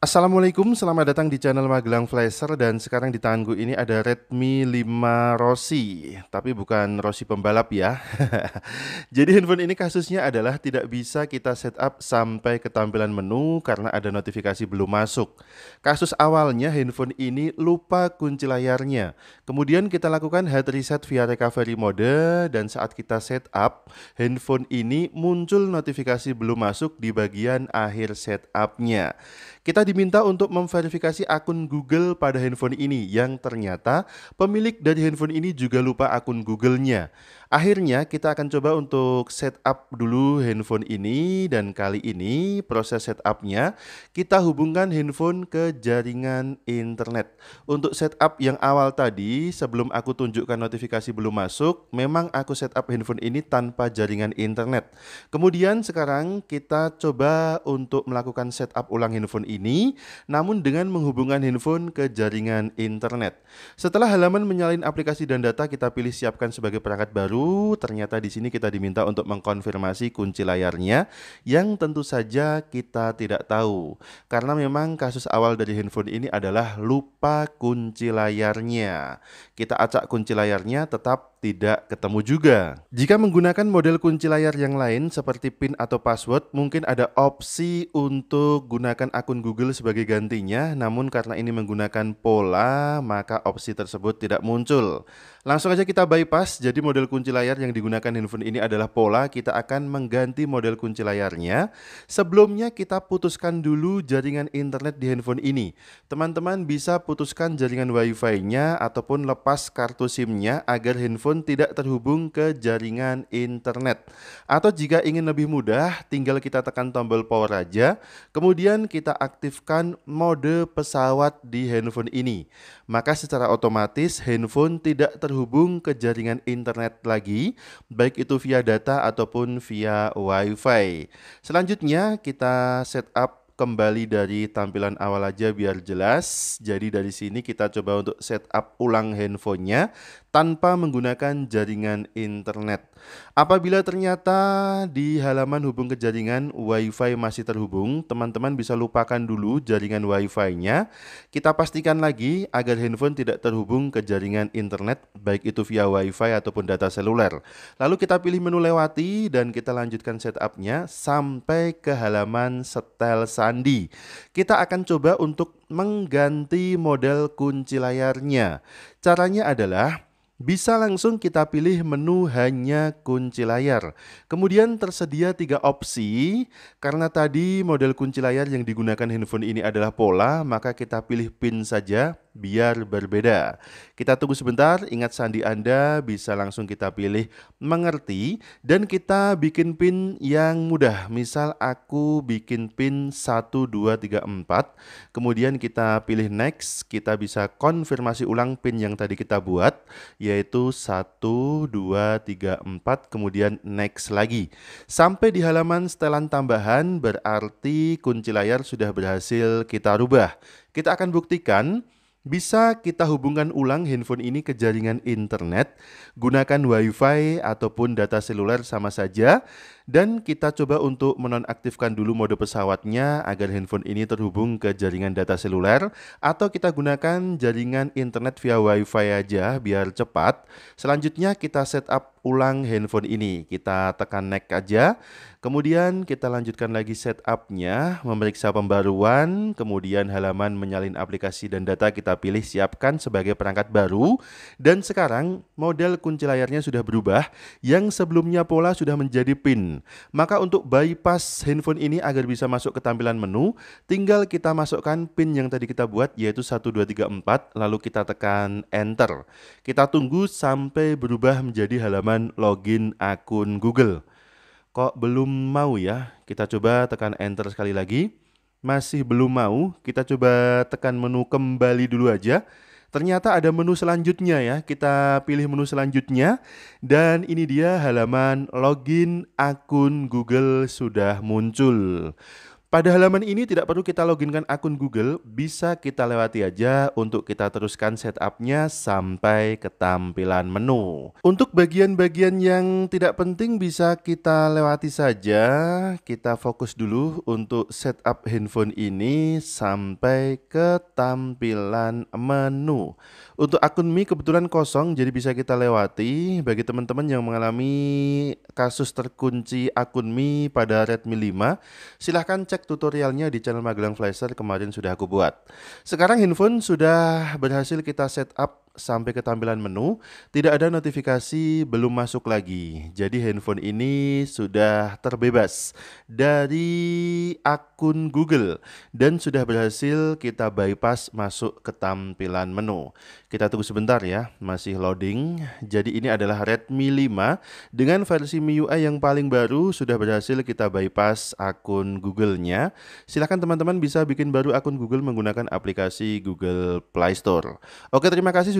Assalamualaikum, selamat datang di channel Magelang Flasher dan sekarang di tanganku ini ada Redmi 5 Rossi tapi bukan Rossi pembalap ya jadi handphone ini kasusnya adalah tidak bisa kita setup sampai ke tampilan menu karena ada notifikasi belum masuk kasus awalnya handphone ini lupa kunci layarnya kemudian kita lakukan head reset via recovery mode dan saat kita setup handphone ini muncul notifikasi belum masuk di bagian akhir setupnya kita diminta untuk memverifikasi akun Google pada handphone ini yang ternyata pemilik dari handphone ini juga lupa akun Google-nya. Akhirnya kita akan coba untuk setup dulu handphone ini dan kali ini proses setupnya kita hubungkan handphone ke jaringan internet. Untuk setup yang awal tadi sebelum aku tunjukkan notifikasi belum masuk, memang aku setup handphone ini tanpa jaringan internet. Kemudian sekarang kita coba untuk melakukan setup ulang handphone ini ini, namun dengan menghubungkan handphone ke jaringan internet. Setelah halaman menyalin aplikasi dan data, kita pilih siapkan sebagai perangkat baru. Ternyata di sini kita diminta untuk mengkonfirmasi kunci layarnya, yang tentu saja kita tidak tahu. Karena memang kasus awal dari handphone ini adalah lupa kunci layarnya. Kita acak kunci layarnya tetap tidak ketemu juga. Jika menggunakan model kunci layar yang lain seperti PIN atau password, mungkin ada opsi untuk gunakan akun Google sebagai gantinya, namun karena ini menggunakan pola, maka opsi tersebut tidak muncul. Langsung aja kita bypass, jadi model kunci layar yang digunakan handphone ini adalah pola, kita akan mengganti model kunci layarnya. Sebelumnya kita putuskan dulu jaringan internet di handphone ini. Teman-teman bisa putuskan jaringan wifi-nya ataupun lepas kartu SIM-nya agar handphone tidak terhubung ke jaringan internet. Atau jika ingin lebih mudah, tinggal kita tekan tombol power aja, kemudian kita akan mengaktifkan mode pesawat di handphone ini. Maka secara otomatis handphone tidak terhubung ke jaringan internet lagi, baik itu via data ataupun via wifi Selanjutnya kita setup kembali dari tampilan awal aja biar jelas. Jadi dari sini kita coba untuk setup ulang handphonenya tanpa menggunakan jaringan internet. Apabila ternyata di halaman hubung ke jaringan WiFi masih terhubung, teman-teman bisa lupakan dulu jaringan WiFi-nya. Kita pastikan lagi agar handphone tidak terhubung ke jaringan internet, baik itu via WiFi ataupun data seluler. Lalu kita pilih menu lewati dan kita lanjutkan setupnya sampai ke halaman setel saya sandi. Kita akan coba untuk mengganti model kunci layarnya. Caranya adalah bisa langsung kita pilih menu hanya kunci layar. Kemudian tersedia tiga opsi, karena tadi model kunci layar yang digunakan handphone ini adalah pola, maka kita pilih pin saja biar berbeda. Kita tunggu sebentar, ingat sandi Anda bisa langsung kita pilih mengerti dan kita bikin pin yang mudah. Misal aku bikin pin 1, 2, 3, 4, kemudian kita pilih next, kita bisa konfirmasi ulang pin yang tadi kita buat, yaitu 1, 2, 3, 4, kemudian next lagi. Sampai di halaman setelan tambahan berarti kunci layar sudah berhasil kita rubah. Kita akan buktikan bisa kita hubungkan ulang handphone ini ke jaringan internet, gunakan WiFi ataupun data seluler sama saja, dan kita coba untuk menonaktifkan dulu mode pesawatnya agar handphone ini terhubung ke jaringan data seluler atau kita gunakan jaringan internet via wifi aja biar cepat. Selanjutnya kita setup ulang handphone ini. Kita tekan Next aja. Kemudian kita lanjutkan lagi setupnya, memeriksa pembaruan, kemudian halaman menyalin aplikasi dan data kita pilih siapkan sebagai perangkat baru. Dan sekarang model kunci layarnya sudah berubah, yang sebelumnya pola sudah menjadi pin. Maka untuk bypass handphone ini agar bisa masuk ke tampilan menu, tinggal kita masukkan pin yang tadi kita buat yaitu 1234 lalu kita tekan enter. Kita tunggu sampai berubah menjadi halaman login akun Google. Kok belum mau ya? Kita coba tekan enter sekali lagi. Masih belum mau, kita coba tekan menu kembali dulu aja Ternyata ada menu selanjutnya ya. Kita pilih menu selanjutnya dan ini dia halaman login akun Google sudah muncul. Pada halaman ini tidak perlu kita loginkan akun Google, bisa kita lewati aja untuk kita teruskan setupnya sampai ke tampilan menu. Untuk bagian-bagian yang tidak penting bisa kita lewati saja, kita fokus dulu untuk setup handphone ini sampai ke tampilan menu. Untuk akun Mi kebetulan kosong jadi bisa kita lewati, bagi teman-teman yang mengalami kasus terkunci akun Mi pada Redmi 5, silahkan cek tutorialnya di channel Magelang Flasher kemarin sudah aku buat. Sekarang handphone sudah berhasil kita setup sampai ke tampilan menu, tidak ada notifikasi belum masuk lagi. Jadi handphone ini sudah terbebas dari akun Google dan sudah berhasil kita bypass masuk ke tampilan menu. Kita tunggu sebentar ya, masih loading. Jadi ini adalah Redmi 5 dengan versi MIUI yang paling baru sudah berhasil kita bypass akun Google-nya. Silahkan teman-teman bisa bikin baru akun Google menggunakan aplikasi Google Play Store. Oke, terima kasih